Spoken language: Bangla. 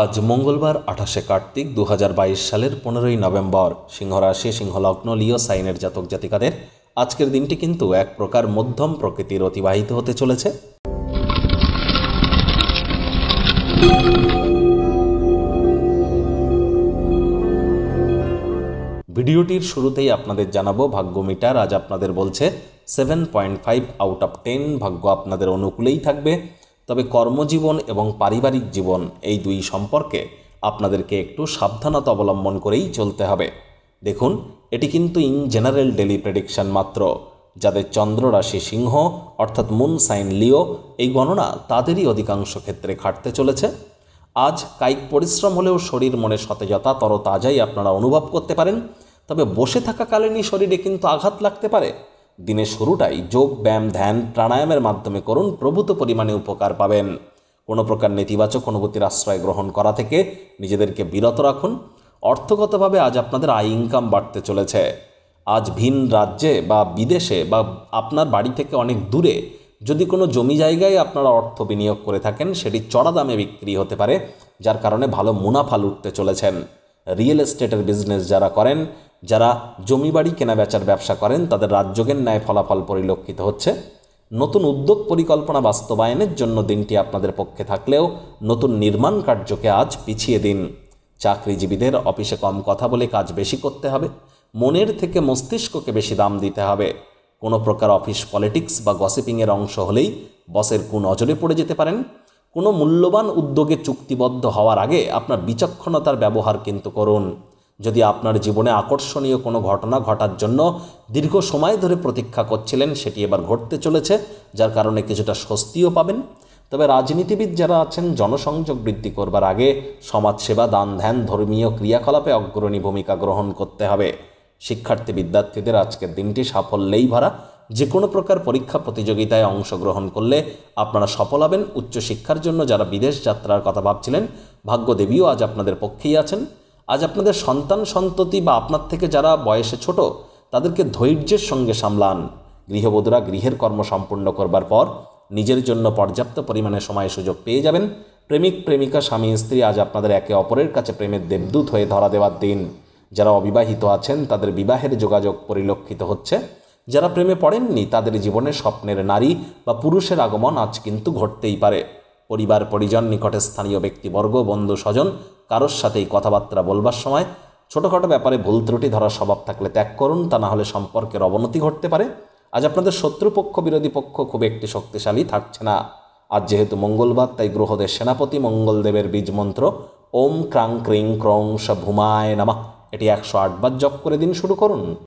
আজ মঙ্গলবার আঠাশে কার্তিক দু সালের পনেরোই নভেম্বর সিংহরাশি সিংহলগ্ন লিও সাইনের জাতক জাতিকাদের আজকের দিনটি কিন্তু এক প্রকার মধ্যম প্রকৃতির অতিবাহিত হতে চলেছে ভিডিওটির শুরুতেই আপনাদের জানাবো ভাগ্য মিটার আজ আপনাদের বলছে seven point five out of ten ভাগ্য আপনাদের অনুকূলেই থাকবে তবে কর্মজীবন এবং পারিবারিক জীবন এই দুই সম্পর্কে আপনাদেরকে একটু সাবধানতা অবলম্বন করেই চলতে হবে দেখুন এটি কিন্তু ইন জেনারেল ডেলি প্রেডিকশান মাত্র যাদের চন্দ্ররাশি সিংহ অর্থাৎ মুন সাইন লিও এই গণনা তাদেরই অধিকাংশ ক্ষেত্রে খাটতে চলেছে আজ কায়িক পরিশ্রম হলেও শরীর মনে সতেজতা তরতাজাই আপনারা অনুভব করতে পারেন তবে বসে থাকাকালীনই শরীরে কিন্তু আঘাত লাগতে পারে দিনের শুরুটাই যোগ ব্যায়াম ধ্যান প্রাণায়ামের মাধ্যমে করুন প্রভূত পরিমাণে উপকার পাবেন কোনো প্রকার নেতিবাচক অনুভূতির আশ্রয় গ্রহণ করা থেকে নিজেদেরকে বিরত রাখুন অর্থগতভাবে আজ আপনাদের আয় ইনকাম বাড়তে চলেছে আজ ভিন রাজ্যে বা বিদেশে বা আপনার বাড়ি থেকে অনেক দূরে যদি কোনো জমি জায়গায় আপনারা অর্থ বিনিয়োগ করে থাকেন সেটি চড়া দামে বিক্রি হতে পারে যার কারণে ভালো মুনাফা লুটতে চলেছেন রিয়েল এস্টেটের বিজনেস যারা করেন যারা জমি বাড়ি কেনাবেচার ব্যবসা করেন তাদের রাজ্যোগের ন্যায় ফলাফল পরিলক্ষিত হচ্ছে নতুন উদ্যোগ পরিকল্পনা বাস্তবায়নের জন্য দিনটি আপনাদের পক্ষে থাকলেও নতুন নির্মাণ কার্যকে আজ পিছিয়ে দিন চাকরিজীবীদের অফিসে কম কথা বলে কাজ বেশি করতে হবে মনের থেকে মস্তিষ্ককে বেশি দাম দিতে হবে কোনো প্রকার অফিস পলিটিক্স বা গসিপিংয়ের অংশ হলেই বসের কোন নজরে পড়ে যেতে পারেন কোনো মূল্যবান উদ্যোগে চুক্তিবদ্ধ হওয়ার আগে আপনার বিচক্ষণতার ব্যবহার কিন্তু করুন যদি আপনার জীবনে আকর্ষণীয় কোনো ঘটনা ঘটার জন্য দীর্ঘ সময় ধরে প্রতীক্ষা করছিলেন সেটি এবার ঘটতে চলেছে যার কারণে কিছুটা স্বস্তিও পাবেন তবে রাজনীতিবিদ যারা আছেন জনসংযোগ বৃদ্ধি করবার আগে সমাজসেবা দান ধ্যান ধর্মীয় ক্রিয়াকলাপে অগ্রণী ভূমিকা গ্রহণ করতে হবে শিক্ষার্থী বিদ্যার্থীদের আজকের দিনটি সাফল্যেই ভরা যে কোনো প্রকার পরীক্ষা প্রতিযোগিতায় অংশগ্রহণ করলে আপনারা সফল হবেন উচ্চশিক্ষার জন্য যারা বিদেশ যাত্রার কথা ভাবছিলেন ভাগ্যদেবীও আজ আপনাদের পক্ষেই আছেন আজ আপনাদের সন্তান সন্ততি বা আপনার থেকে যারা বয়সে ছোট তাদেরকে ধৈর্যের সঙ্গে সামলান গৃহবধূরা গৃহের কর্ম সম্পূর্ণ করবার পর নিজের জন্য পর্যাপ্ত পরিমাণে সময় সুযোগ পেয়ে যাবেন প্রেমিক প্রেমিকা স্বামী স্ত্রী আজ আপনাদের একে অপরের কাছে প্রেমের দেবদূত হয়ে ধরা দেওয়ার দিন যারা অবিবাহিত আছেন তাদের বিবাহের যোগাযোগ পরিলক্ষিত হচ্ছে যারা প্রেমে পড়েননি তাদের জীবনে স্বপ্নের নারী বা পুরুষের আগমন আজ কিন্তু ঘটতেই পারে পরিবার পরিজন নিকটে স্থানীয় ব্যক্তিবর্গ বন্ধু স্বজন কারোর সাথেই কথাবার্তা বলবার সময় ছোটোখাটো ব্যাপারে ভুল ত্রুটি ধরার স্বভাব থাকলে ত্যাগ করুন তা না হলে সম্পর্কের অবনতি ঘটতে পারে আজ আপনাদের শত্রুপক্ষ বিরোধী পক্ষ খুব একটি শক্তিশালী থাকছে না আজ যেহেতু মঙ্গলবার তাই গ্রহদের সেনাপতি মঙ্গলদেবের বীজ মন্ত্র ওম ক্রাং ক্রিং ক্রং স ভূমায় নামা এটি একশো আটবার জপ করে দিন শুরু করুন